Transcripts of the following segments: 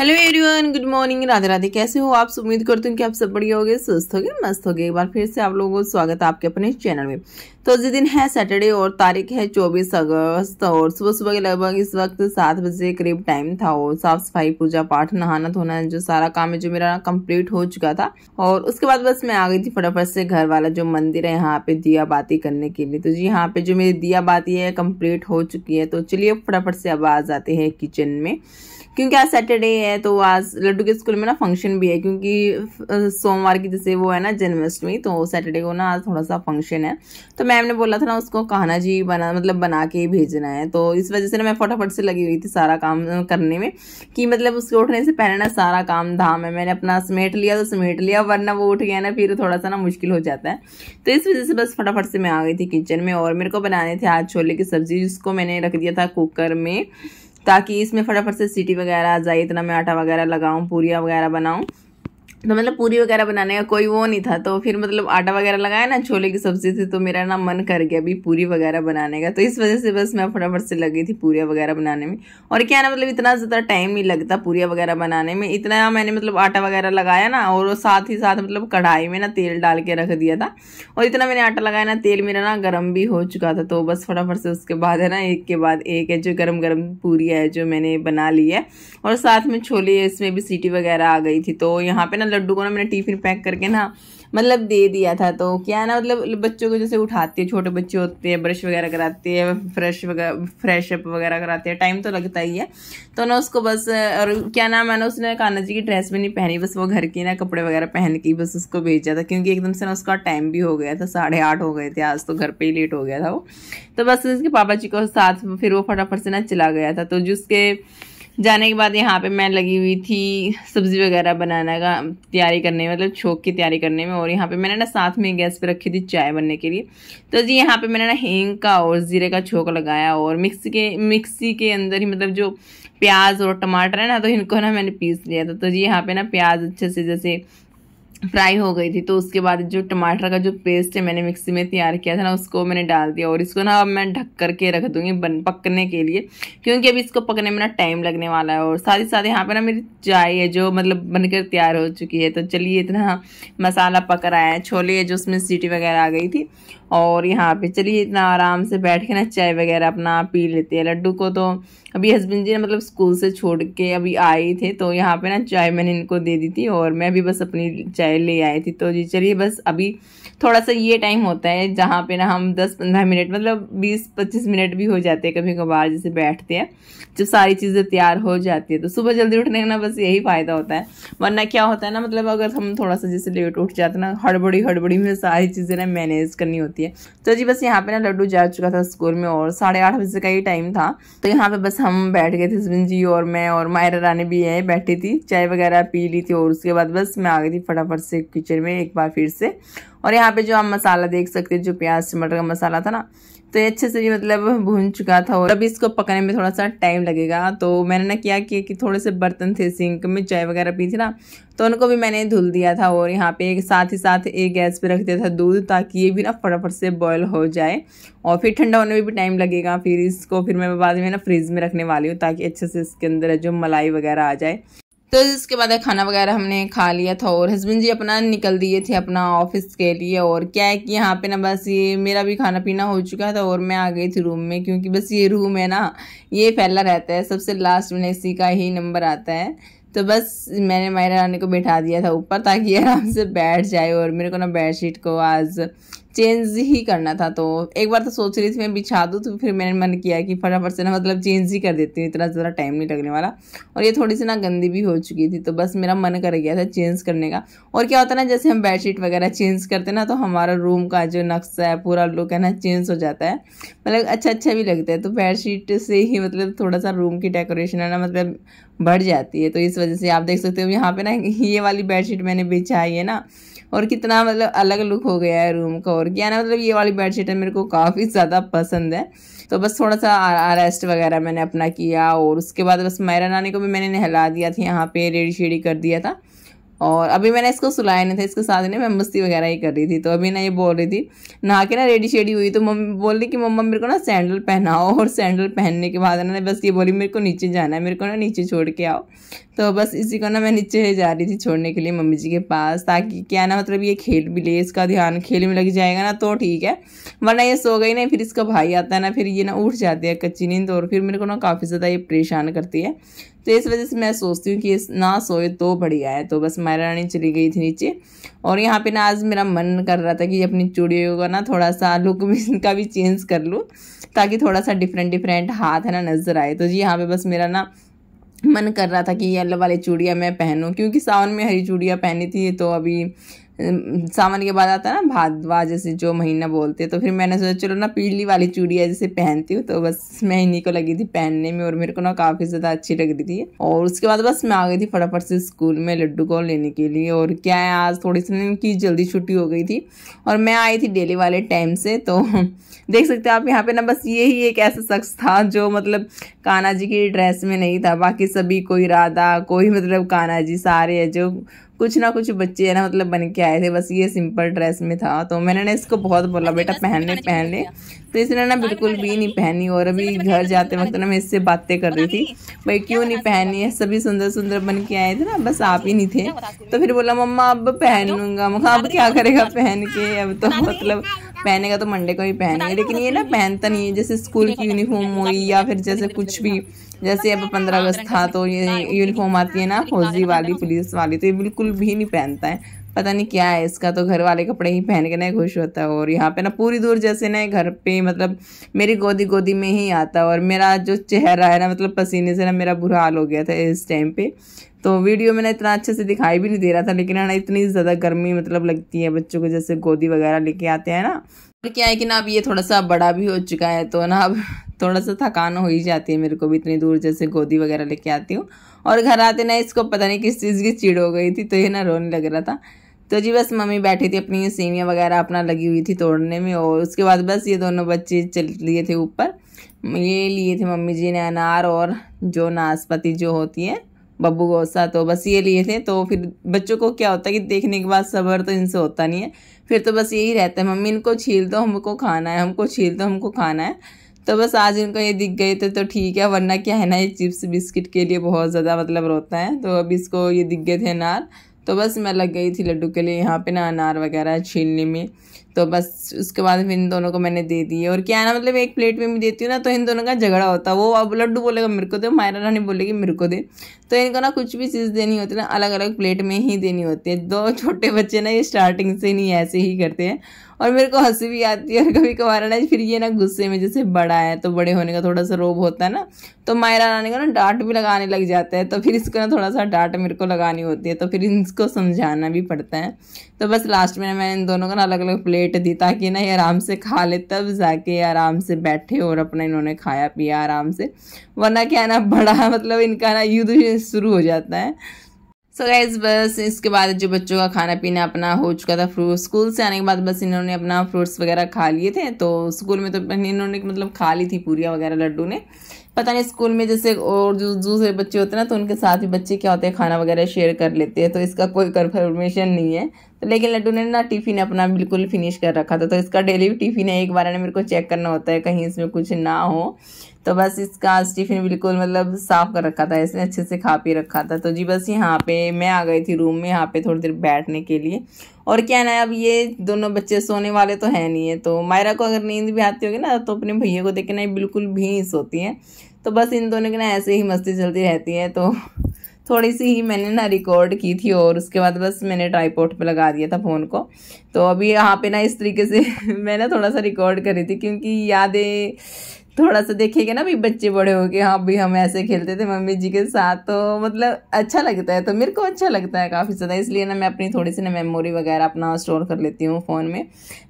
hello everyone good morning Radhe Radhe कैसे हो आप उम्मीद करती हूँ कि आप सब बढ़िया होगे स्वस्थ होगे मस्त होगे एक बार फिर से आप लोगों को स्वागत है आपके अपने चैनल में तो जिस दिन है सैटरडे और तारीख है चौबीस अगस्त और सुबह सुबह के लगभग इस वक्त सात बजे करीब टाइम था और साफ सफाई पूजा पाठ नहाना धोना जो सारा काम है जो मेरा कंप्लीट हो चुका था और उसके बाद बस मैं आ गई थी फटाफट से घर वाला जो मंदिर है यहाँ पे दिया बाती करने के लिए तो जी यहाँ पे जो मेरी दिया बाती है कम्प्लीट हो चुकी है तो चलिए फटाफट से अब आज आते हैं किचन में क्योंकि आज सैटरडे है तो आज लड्डू के स्कूल में ना फंक्शन भी है क्योंकि सोमवार की जैसे वो है ना जन्माष्टमी तो सैटरडे को ना आज थोड़ा सा फंक्शन है तो मैम ने बोला था ना उसको खाना जी बना मतलब बना के ही भेजना है तो इस वजह से ना मैं फटाफट से लगी हुई थी सारा काम करने में कि मतलब उसके उठने से पहले ना सारा काम धाम है मैंने अपना समेट लिया तो समेट लिया वरना वो उठ गया ना फिर थोड़ा सा ना मुश्किल हो जाता है तो इस वजह से बस फटाफट से मैं आ गई थी किचन में और मेरे को बनाने थे आज छोले की सब्ज़ी जिसको मैंने रख दिया था कुकर में ताकि इसमें फटाफट से सीटी वगैरह आ जाए इतना मैं आटा वगैरह लगाऊँ पूरिया वगैरह बनाऊँ तो मतलब पूरी वगैरह बनाने का कोई वो नहीं था तो फिर मतलब आटा वगैरह लगाया ना छोले की सब्जी से तो मेरा ना मन कर गया अभी पूरी वगैरह बनाने का तो इस वजह से बस मैं फटाफट से लगी थी पूरी वगैरह बनाने में और क्या ना मतलब इतना ज़्यादा टाइम नहीं लगता पूरी वगैरह बनाने में इतना मैंने मतलब आटा वगैरह लगाया ना और साथ ही साथ मतलब कढ़ाई में ना तेल डाल के रख दिया था और इतना मैंने आटा लगाया ना तेल मेरा ना गर्म भी हो चुका था तो बस फटाफट से उसके बाद है ना एक के बाद एक है जो गर्म गर्म पूरी है जो मैंने बना ली है और साथ में छोले इसमें भी सीटी वगैरह आ गई थी तो यहाँ पर ना लड्डू को ना मैंने टिफिन पैक करके ना मतलब दे दिया था तो क्या ना मतलब बच्चों को जैसे उठाते हैं छोटे बच्चे होते हैं ब्रश वगैरह कराते हैं फ्रेश वगैरह फ्रेश अप वगैरह कराते हैं टाइम तो लगता ही है तो ना उसको बस और क्या ना मैंने उसने कान्हा जी की ड्रेस भी नहीं पहनी बस वो घर की ना कपड़े वगैरह पहन के बस उसको भेजा था क्योंकि एकदम से ना उसका टाइम भी हो गया था साढ़े आठ हो गए थे आज तो घर पर ही लेट हो गया था वो तो बस उसके पापा जी को साथ फिर वो फटाफट से ना चला गया था तो जिसके जाने के बाद यहाँ पे मैं लगी हुई थी सब्ज़ी वगैरह बनाने का तैयारी करने में मतलब छोंक की तैयारी करने में और यहाँ पे मैंने ना साथ में गैस पे रखी थी चाय बनने के लिए तो जी यहाँ पे मैंने ना हींग का और ज़ीरे का छोंक लगाया और मिक्स के मिक्सी के अंदर ही मतलब जो प्याज और टमाटर है ना तो इनको ना मैंने पीस लिया था तो जी यहाँ पे ना प्याज अच्छे से जैसे फ्राई हो गई थी तो उसके बाद जो टमाटर का जो पेस्ट है मैंने मिक्सी में तैयार किया था ना उसको मैंने डाल दिया और इसको ना अब मैं ढक करके रख दूँगी बन पकने के लिए क्योंकि अभी इसको पकने में ना टाइम लगने वाला है और साथ ही साथ यहाँ पर ना मेरी चाय है जो मतलब बनकर तैयार हो चुकी है तो चलिए इतना मसाला पक रहा है छोले है जो उसमें सीटी वगैरह आ गई थी और यहाँ पे चलिए इतना आराम से बैठ के ना चाय वगैरह अपना पी लेते हैं लड्डू को तो अभी हस्बैंड जी ने मतलब स्कूल से छोड़ के अभी आए थे तो यहाँ पे ना चाय मैंने इनको दे दी थी और मैं भी बस अपनी चाय ले आई थी तो जी चलिए बस अभी थोड़ा सा ये टाइम होता है जहाँ पे ना हम 10-15 मिनट मतलब 20-25 मिनट भी हो जाते हैं कभी कभार जैसे बैठते हैं जब सारी चीज़ें तैयार हो जाती है तो सुबह जल्दी उठने का ना बस यही फ़ायदा होता है वरना क्या होता है ना मतलब अगर हम थोड़ा सा जैसे लेट उठ जाते ना हड़बड़ी हड़बड़ी में सारी चीज़ें ना मैनेज करनी होती है तो जी बस यहाँ पर ना लड्डू जा चुका था स्कूल में और साढ़े आठ बजे का ही टाइम था तो यहाँ पर बस हम बैठ गए थे हस्बिन जी और मैं और मायरा रानी भी है बैठी थी चाय वगैरह पी ली थी और उसके बाद बस मैं आ गई थी फटाफट से किचन में एक बार फिर से और यहाँ पे जो आप मसाला देख सकते हैं जो प्याज टमाटर का मसाला था ना तो ये अच्छे से ये मतलब भून चुका था और अभी इसको पकने में थोड़ा सा टाइम लगेगा तो मैंने ना किया कि थोड़े से बर्तन थे सिंक में चाय वगैरह पी थी ना तो उनको भी मैंने धुल दिया था और यहाँ पे साथ ही साथ एक गैस पे रख दिया था दूध ताकि ये भी ना फटाफट से बॉयल हो जाए और फिर ठंडा होने में भी टाइम लगेगा फिर इसको फिर मैं बाद में ना फ्रिज में रखने वाली हूँ ताकि अच्छे से इसके अंदर जो मलाई वगैरह आ जाए तो इसके बाद खाना वगैरह हमने खा लिया था और हस्बैंड जी अपना निकल दिए थे अपना ऑफिस के लिए और क्या है कि यहाँ पे ना बस ये मेरा भी खाना पीना हो चुका था और मैं आ गई थी रूम में क्योंकि बस ये रूम है ना ये फैला रहता है सबसे लास्ट में इसी का ही नंबर आता है तो बस मैंने मायरा रानी को बैठा दिया था ऊपर ताकि आराम से बैठ जाए और मेरे को ना शीट को आज चेंज ही करना था तो एक बार तो सोच रही थी मैं बिछा दूँ तो फिर मैंने मन किया कि फटाफट से ना मतलब चेंज ही कर देती हूँ इतना ज़्यादा टाइम नहीं लगने वाला और ये थोड़ी सी ना गंदी भी हो चुकी थी तो बस मेरा मन कर गया था चेंज करने का और क्या होता है ना जैसे हम बेडशीट वगैरह चेंज करते ना तो हमारा रूम का जो नक्शा है पूरा लुक है ना चेंज हो जाता है मतलब अच्छा अच्छा भी लगता है तो बेडशीट से ही मतलब थोड़ा सा रूम की डेकोरेशन है ना मतलब बढ़ जाती है तो इस वजह से आप देख सकते हो यहाँ पे ना ये वाली बेडशीट मैंने बिछाई है ना और कितना मतलब अलग लुक हो गया है रूम का और क्या ना मतलब ये वाली बेडशीट है मेरे को काफ़ी ज़्यादा पसंद है तो बस थोड़ा सा अरेस्ट वगैरह मैंने अपना किया और उसके बाद बस मायरा नानी को भी मैंने नहला दिया था यहाँ पे रेडी शेडी कर दिया था और अभी मैंने इसको सुलाया नहीं था इसके साथ ना मैं मस्ती वगैरह ही कर रही थी तो अभी ना ये बोल रही थी नहा के ना रेडी शेडी हुई तो मम्मी बोल रही कि मम्मा मेरे को ना सैंडल पहनाओ और सैंडल पहनने के बाद ना बस ये बोली मेरे को नीचे जाना है मेरे को ना नीचे छोड़ के आओ तो बस इसी को ना मैं नीचे जा रही थी छोड़ने के लिए मम्मी जी के पास ताकि क्या ना मतलब ये खेल भी ले इसका ध्यान खेल में लग जाएगा ना तो ठीक है वरना ये सो गई ना फिर इसका भाई आता है ना फिर ये ना उठ जाती है कच्ची नींद और फिर मेरे को ना काफ़ी ज़्यादा ये परेशान करती है तो इस वजह से मैं सोचती हूँ कि ना सोए तो बढ़िया है तो बस मायरा रानी चली गई थी नीचे और यहाँ पे ना आज मेरा मन कर रहा था कि अपनी चूड़ियों का ना थोड़ा सा लुक भी इनका भी चेंज कर लूँ ताकि थोड़ा सा डिफरेंट डिफरेंट हाथ है ना नज़र आए तो जी यहाँ पे बस मेरा ना मन कर रहा था कि येलो वाली चूड़ियाँ मैं पहनूँ क्योंकि सावन में हरी चूड़ियाँ पहनी थी तो अभी सावन के बाद आता है ना भादवा जैसे जो महीना बोलते हैं तो फिर मैंने सोचा चलो ना पीली वाली चूड़ी है जैसे पहनती हूँ तो बस मैं इन्हीं को लगी थी पहनने में और मेरे को ना काफ़ी ज़्यादा अच्छी लग रही थी और उसके बाद बस मैं आ गई थी फटाफट से स्कूल में लड्डू को लेने के लिए और क्या है आज थोड़ी सी उनकी जल्दी छुट्टी हो गई थी और मैं आई थी डेली वाले टाइम से तो देख सकते हो आप यहाँ पे ना बस ये ही एक ऐसा शख्स था जो मतलब कान्हा जी की ड्रेस में नहीं था बाकी सभी कोई राधा कोई मतलब कान्हा जी सारे है जो कुछ ना कुछ बच्चे है ना मतलब बन के आए थे बस ये सिंपल ड्रेस में था तो मैंने ना इसको बहुत बोला बेटा पहन ले पहन ले तो इसने ना बिल्कुल भी नहीं पहनी और अभी घर जाते वक्त ना मैं इससे बातें कर रही थी भाई क्यों नहीं पहनी है सभी सुंदर सुंदर बन के आए थे ना बस आप ही नहीं थे तो फिर बोला मम्मा अब पहन मम्मा अब क्या करेगा पहन के हाँ, अब तो मतलब पहने का तो मंडे को ही पहनेंगे लेकिन ये ना पहनता नहीं है जैसे स्कूल की यूनिफॉर्म हुई या फिर जैसे कुछ भी जैसे अब पंद्रह अगस्त था हाँ, तो ये यूनिफॉर्म आती है ना फौजी वाली पुलिस वाली तो ये बिल्कुल भी नहीं पहनता है पता नहीं क्या है इसका तो घर वाले कपड़े ही पहन के ना खुश होता है और यहाँ पे ना पूरी दूर जैसे ना घर पे मतलब मेरी गोदी गोदी में ही आता है और मेरा जो चेहरा है ना मतलब पसीने से ना मेरा बुरा हाल हो गया था इस टाइम पे तो वीडियो में ना इतना अच्छे से दिखाई भी नहीं दे रहा था लेकिन है ना इतनी ज़्यादा गर्मी मतलब लगती है बच्चों को जैसे गोदी वगैरह लेके आते हैं ना और क्या है कि ना अब ये थोड़ा सा बड़ा भी हो चुका है तो ना अब थोड़ा सा थकान हो ही जाती है मेरे को भी इतनी दूर जैसे गोदी वगैरह लेके आती हूँ और घर आते ना इसको पता नहीं किस चीज़ की चिड़ हो गई थी तो ये ना रोने लग रहा था तो जी बस मम्मी बैठी थी अपनी सेवियाँ वगैरह अपना लगी हुई थी तोड़ने में और उसके बाद बस ये दोनों बच्चे चल लिए थे ऊपर ये लिए थे मम्मी जी ने अनार और जो नाशपाती जो होती है बब्बू गौसा तो बस ये लिए थे तो फिर बच्चों को क्या होता है कि देखने के बाद सब्र तो इनसे होता नहीं है फिर तो बस यही रहता है मम्मी इनको छील दो हमको खाना है हमको छील दो हमको खाना है तो बस आज इनको ये दिख गए थे तो ठीक है वरना क्या है ना ये चिप्स बिस्किट के लिए बहुत ज़्यादा मतलब रोता है तो अब इसको ये दिख गए थे अनार तो बस मैं लग गई थी लड्डू के लिए यहाँ पे ना अनार वगैरह छीलने में तो बस उसके बाद फिर इन दोनों को मैंने दे दिए और क्या ना मतलब एक प्लेट में भी देती हूँ ना तो इन दोनों का झगड़ा होता है वो अब लड्डू बोलेगा मेरे को दे मायरा रानी बोलेगी मेरे को दे तो इनको ना कुछ भी चीज़ देनी होती है ना अलग अलग प्लेट में ही देनी होती है दो छोटे बच्चे ना ये स्टार्टिंग से नहीं ऐसे ही करते हैं और मेरे को हंसी भी आती है और कभी कभार ना फिर ये ना गुस्से में जैसे बड़ा है तो बड़े होने का थोड़ा सा रोब होता है ना तो मायरा रानी का ना डांट भी लगाने लग जाता है तो फिर इसको ना थोड़ा सा डांट मेरे को लगानी होती है तो फिर इसको समझाना भी पड़ता है तो बस लास्ट में मैंने इन दोनों को ना अलग अलग प्लेट दी ताकि ना ये आराम से खा ले तब जाके आराम से बैठे और अपना इन्होंने खाया पिया आराम से वरना क्या ना बड़ा मतलब इनका ना युद्ध शुरू हो जाता है सो so गैस बस इसके बाद जो बच्चों का खाना पीना अपना हो चुका था फ्रूट स्कूल से आने के बाद बस इन्होंने अपना फ्रूट्स वगैरह खा लिए थे तो स्कूल में तो इन्होंने मतलब खा ली थी पूरिया वगैरह लड्डू ने पता नहीं स्कूल में जैसे और जो दूसरे बच्चे होते हैं ना तो उनके साथ भी बच्चे क्या होते हैं खाना वगैरह शेयर कर लेते हैं तो इसका कोई कन्फर्मेशन नहीं है लेकिन लड्डू ने ना टिफ़िन अपना बिल्कुल फिनिश कर रखा था तो इसका डेली टिफ़िन है एक बार ना मेरे को चेक करना होता है कहीं इसमें कुछ ना हो तो बस इसका टिफ़िन बिल्कुल मतलब साफ़ कर रखा था इसने अच्छे से खा पी रखा था तो जी बस यहाँ पे मैं आ गई थी रूम में यहाँ पे थोड़ी देर बैठने के लिए और क्या ना अब ये दोनों बच्चे सोने वाले तो है नहीं है तो मायरा को अगर नींद भी आती होगी ना तो अपने भैया को देखे ना बिल्कुल भी सोती है तो बस इन दोनों की ना ऐसे ही मस्ती चलती रहती है तो थोड़ी सी ही मैंने ना रिकॉर्ड की थी और उसके बाद बस मैंने ट्राईपोर्ट पे लगा दिया था फ़ोन को तो अभी यहाँ पे ना इस तरीके से मैं ना थोड़ा सा रिकॉर्ड करी थी क्योंकि यादें थोड़ा सा देखेगा ना भी बच्चे बड़े हो गए हाँ भी हम ऐसे खेलते थे मम्मी जी के साथ तो मतलब अच्छा लगता है तो मेरे को अच्छा लगता है काफ़ी ज़्यादा इसलिए ना मैं अपनी थोड़ी सी ना मेमोरी वगैरह अपना स्टोर कर लेती हूँ फ़ोन में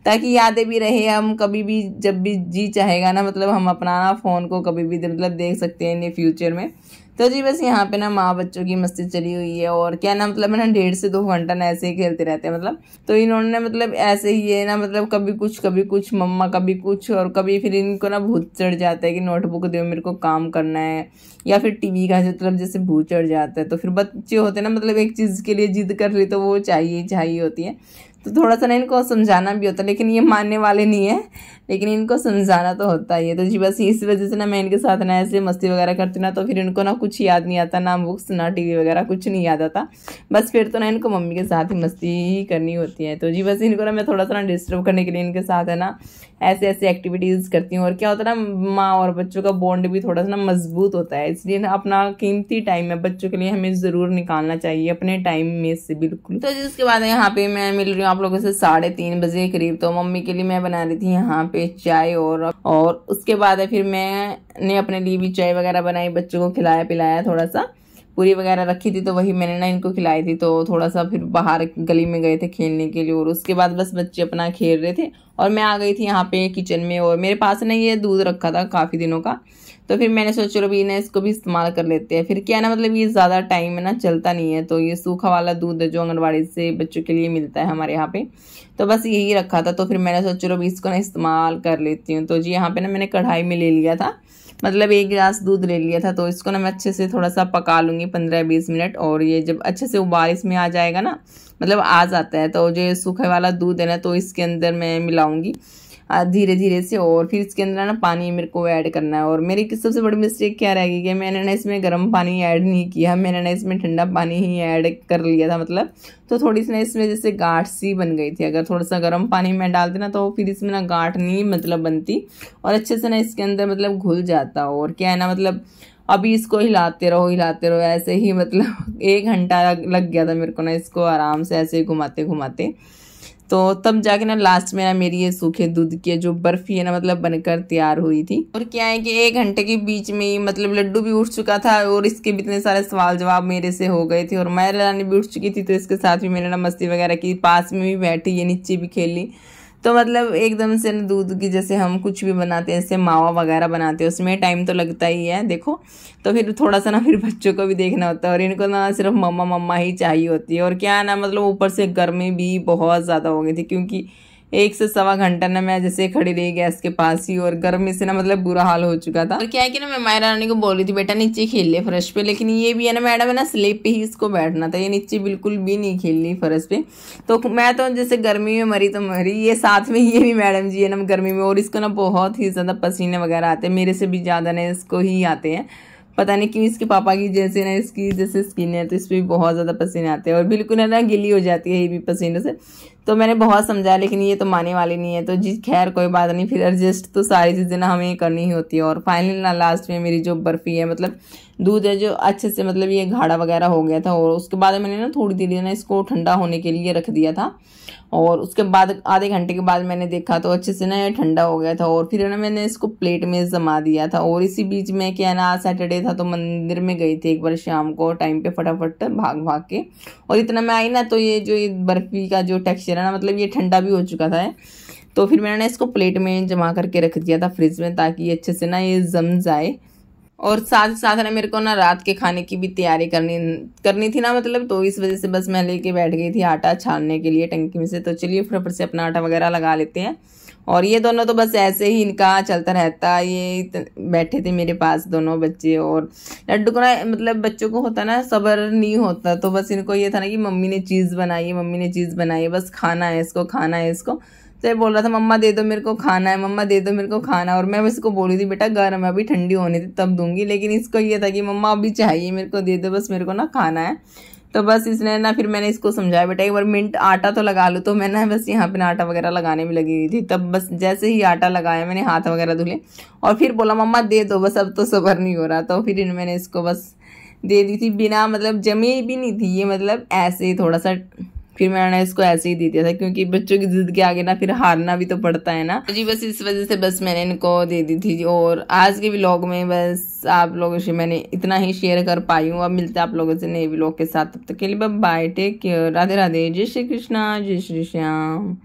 ताकि यादें भी रहे हम कभी भी जब भी जी चाहेगा ना मतलब हम अपना ना फ़ोन को कभी भी मतलब देख सकते हैं इन फ्यूचर में तो जी बस यहाँ पे ना माँ बच्चों की मस्ती चली हुई है और क्या ना मतलब ना डेढ़ से दो घंटा ना ऐसे ही खेलते रहते हैं मतलब तो इन्होंने मतलब ऐसे ही है ना मतलब कभी कुछ कभी कुछ मम्मा कभी कुछ और कभी फिर इनको ना भूत चढ़ जाता है कि नोटबुक दो मेरे को काम करना है या फिर टीवी का मतलब जैसे भूत चढ़ जाता है तो फिर बच्चे होते हैं ना मतलब एक चीज़ के लिए जिद कर ली तो वो चाहिए चाहिए होती है तो थोड़ा सा ना इनको समझाना भी होता है लेकिन ये मानने वाले नहीं है लेकिन इनको समझाना तो होता ही है तो जी बस इस वजह से ना मैं इनके साथ ना ऐसे मस्ती वगैरह करती ना तो फिर इनको ना कुछ याद नहीं आता ना बुक्स ना टीवी वगैरह कुछ नहीं याद आता बस फिर तो ना इनको मम्मी के साथ ही मस्ती ही करनी होती है तो जी बस इनको ना मैं थोड़ा सा ना डिस्टर्ब करने के लिए इनके साथ है ना ऐसे ऐसे एक्टिविटीज़ करती हूँ और क्या होता है ना माँ और बच्चों का बॉन्ड भी थोड़ा सा ना मजबूत होता है इसलिए ना अपना कीमती टाइम है बच्चों के लिए हमें ज़रूर निकालना चाहिए अपने टाइम में से बिल्कुल तो जिसके बाद यहाँ पे मैं मिल रही हूँ आप लोगों से साढ़े तीन बजे करीब तो मम्मी के लिए मैं बना रही थी यहाँ पे पे चाय और और उसके बाद फिर मैंने अपने लिए भी चाय वगैरह बनाई बच्चों को खिलाया पिलाया थोड़ा सा पूरी वगैरह रखी थी तो वही मैंने ना इनको खिलाई थी तो थोड़ा सा फिर बाहर गली में गए थे खेलने के लिए और उसके बाद बस बच्चे अपना खेल रहे थे और मैं आ गई थी यहाँ पे किचन में और मेरे पास ना ये दूध रखा था काफ़ी दिनों का तो फिर मैंने सोचा चलो भी ना इसको भी इस्तेमाल कर लेते हैं फिर क्या ना मतलब ये ज़्यादा टाइम है ना चलता नहीं है तो ये सूखा वाला दूध है जो आंगनबाड़ी से बच्चों के लिए मिलता है हमारे यहाँ पे तो बस यही रखा था तो फिर मैंने सोचा चलो भी इसको ना इस्तेमाल कर लेती हूँ तो जी यहाँ पर ना मैंने कढ़ाई में ले लिया था मतलब एक गिलास दूध ले लिया था तो इसको ना मैं अच्छे से थोड़ा सा पका लूँगी पंद्रह बीस मिनट और ये जब अच्छे से उबाल इसमें आ जाएगा ना मतलब आ जाता है तो जो सूखे वाला दूध है ना तो इसके अंदर मैं मिलाऊँगी धीरे धीरे से और फिर इसके अंदर ना पानी मेरे को ऐड करना है और मेरी सबसे बड़ी मिस्टेक क्या रहेगी कि मैंने ना इसमें गर्म पानी ऐड नहीं किया मैंने ना इसमें ठंडा पानी ही ऐड कर लिया था मतलब तो थोड़ी सी ना इसमें जैसे गाठ सी बन गई थी अगर थोड़ा सा गर्म पानी मैं डाल ना तो फिर इसमें ना गाठ नहीं मतलब बनती और अच्छे से ना इसके अंदर मतलब घुल जाता और क्या है ना मतलब अभी इसको हिलाते रहो हिलाते रहो ऐसे ही मतलब एक घंटा लग गया था मेरे को ना इसको आराम से ऐसे घुमाते घुमाते तो तब जाके ना लास्ट में ना मेरी ये सूखे दूध की जो बर्फ़ी है ना मतलब बनकर तैयार हुई थी और क्या है कि एक घंटे के बीच में ही मतलब लड्डू भी उठ चुका था और इसके भी इतने सारे सवाल जवाब मेरे से हो गए थे और मैं रानी भी उठ चुकी थी तो इसके साथ भी मैंने ना मस्ती वगैरह की पास में भी बैठी ये नीचे भी खेली तो मतलब एकदम से दूध की जैसे हम कुछ भी बनाते हैं जैसे मावा वगैरह बनाते हैं उसमें टाइम तो लगता ही है देखो तो फिर थोड़ा सा ना फिर बच्चों को भी देखना होता है और इनको ना सिर्फ मम्मा मम्मा ही चाहिए होती है और क्या ना मतलब ऊपर से गर्मी भी बहुत ज़्यादा हो गई थी क्योंकि एक से सवा घंटा ना मैं जैसे खड़ी रही गैस के पास ही और गर्मी से ना मतलब बुरा हाल हो चुका था और क्या है कि ना मैं मायरा रानी को बोल रही थी बेटा नीचे खेल ले फर्श पे लेकिन ये भी है ना मैडम है ना स्लेब पे ही इसको बैठना था ये नीचे बिल्कुल भी नहीं खेल रही फर्श पे तो मैं तो जैसे गर्मी में मरी तो मरी ये साथ में ये भी मैडम जी है ना गर्मी में और इसको ना बहुत ही ज़्यादा पसीने वगैरह आते हैं मेरे से भी ज़्यादा ना इसको ही आते हैं पता नहीं क्यों इसके पापा की जैसे ना इसकी जैसे स्किन है तो इस पर भी बहुत ज़्यादा पसीने आते हैं और बिल्कुल है ना गिली हो जाती है ये भी पसीने से तो मैंने बहुत समझाया लेकिन ये तो माने वाली नहीं है तो जी खैर कोई बात नहीं फिर एडजस्ट तो सारी चीज़ें ना हमें करनी ही होती है और फाइनली ना लास्ट में मेरी जो बर्फ़ी है मतलब दूध है जो अच्छे से मतलब ये घाड़ा वगैरह हो गया था और उसके बाद मैंने ना थोड़ी देर ना इसको ठंडा होने के लिए रख दिया था और उसके बाद आधे घंटे के बाद मैंने देखा तो अच्छे से ना ये ठंडा हो गया था और फिर ना मैंने इसको प्लेट में जमा दिया था और इसी बीच में क्या ना सैटरडे था तो मंदिर में गई थी एक बार शाम को टाइम पे फटाफट भाग भाग के और इतना मैं आई ना तो ये जो ये बर्फ़ी का जो टेक्सचर ना मतलब ये ठंडा भी हो चुका था तो फिर मैंने इसको प्लेट में जमा करके रख दिया था फ्रिज में ताकि ये अच्छे से ना ये जम जाए और साथ ही साथ ना मेरे को ना रात के खाने की भी तैयारी करनी करनी थी ना मतलब तो इस वजह से बस मैं लेके बैठ गई थी आटा छानने के लिए टंकी में से तो चलिए फटाफट से अपना आटा वगैरह लगा लेते हैं और ये दोनों तो बस ऐसे ही इनका चलता रहता ये बैठे थे मेरे पास दोनों बच्चे और लड्डू को ना मतलब बच्चों को होता ना सब्र नहीं होता तो बस इनको ये था ना कि मम्मी ने चीज़ बनाई है मम्मी ने चीज़ बनाई है बस खाना है इसको खाना है इसको तो ये बोल रहा था मम्मा दे दो मेरे को खाना है मम्मा दे दो मेरे को खाना और मैं इसको बोली थी बेटा गर्म है अभी ठंडी होने थी तब दूंगी लेकिन इसको ये था कि मम्मा अभी चाहिए मेरे को दे दो बस मेरे को ना खाना है तो बस इसने ना फिर मैंने इसको समझाया बेटा एक बार मिनट आटा तो लगा लो तो मैं ना बस यहाँ पे ना आटा वगैरह लगाने में लगी हुई थी तब बस जैसे ही आटा लगाया मैंने हाथ वगैरह धुले और फिर बोला मम्मा दे दो बस अब तो सबर नहीं हो रहा तो फिर मैंने इसको बस दे दी थी बिना मतलब जमी भी नहीं थी ये मतलब ऐसे ही थोड़ा सा फिर मैंने इसको ऐसे ही दे दिया था क्योंकि बच्चों की जिद के आगे ना फिर हारना भी तो पड़ता है ना जी बस इस वजह से बस मैंने इनको दे दी थी और आज के ब्लॉग में बस आप लोगों से मैंने इतना ही शेयर कर पाई हूँ अब मिलते हैं आप लोगों से नए ब्लॉग के साथ तब तक के लिए bye take care Radhe Radhe जय श्री कृष्णा जय श्री श्याम